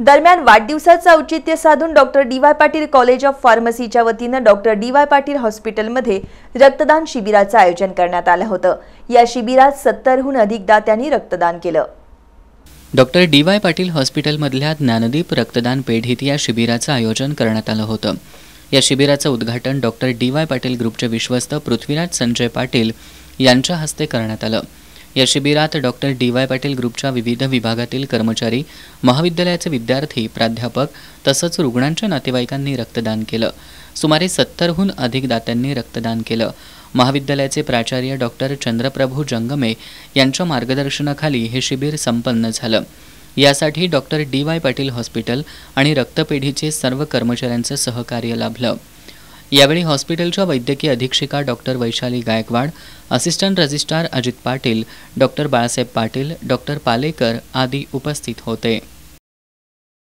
दरम्यान वाढदिवसाचं औचित्य साधून doctor D Y Patil college of फार्मसीच्या वतीनं डॉक्टर डी वाय पाटील हॉस्पिटलमध्ये रक्तदान शिबिराचं आयोजन करण्यात आलं होतं या शिबिरात सत्तरहून अधिक दात्यांनी रक्तदान केलं डॉक्टर डी वाय पाटील हॉस्पिटलमधल्या ज्ञानदीप रक्तदान पेढीत या शिबिराचं आयोजन करण्यात आलं होतं या शिबिराचं उद्घाटन डॉक्टर डी वाय पाटील ग्रुपचे विश्वस्त पृथ्वीराज संजय पाटील यांच्या हस्ते करण्यात आलं या शिबिरात डॉक्टर डी वाय पाटील ग्रुपच्या विविध विभागातील कर्मचारी महाविद्यालयाचे विद्यार्थी प्राध्यापक तसंच रुग्णांच्या नातेवाईकांनी रक्तदान केलं सुमारे सत्तरहून अधिक दात्यांनी रक्तदान केलं महाविद्यालयाचे प्राचार्य डॉक्टर चंद्रप्रभू जंगमे यांच्या मार्गदर्शनाखाली हे शिबिर संपन्न झालं यासाठी doctor D Y Patil hospital आणि रक्तपेढीचे सर्व कर्मचाऱ्यांचं सहकार्य लाभलं यावेळी हॉस्पिटलच्या वैद्यकीय अधीक्षिका doctor Vaishali Gaikwad assistant registrar Ajit Patil doctor Balasaheb Patil doctor Palekar आदी उपस्थित होते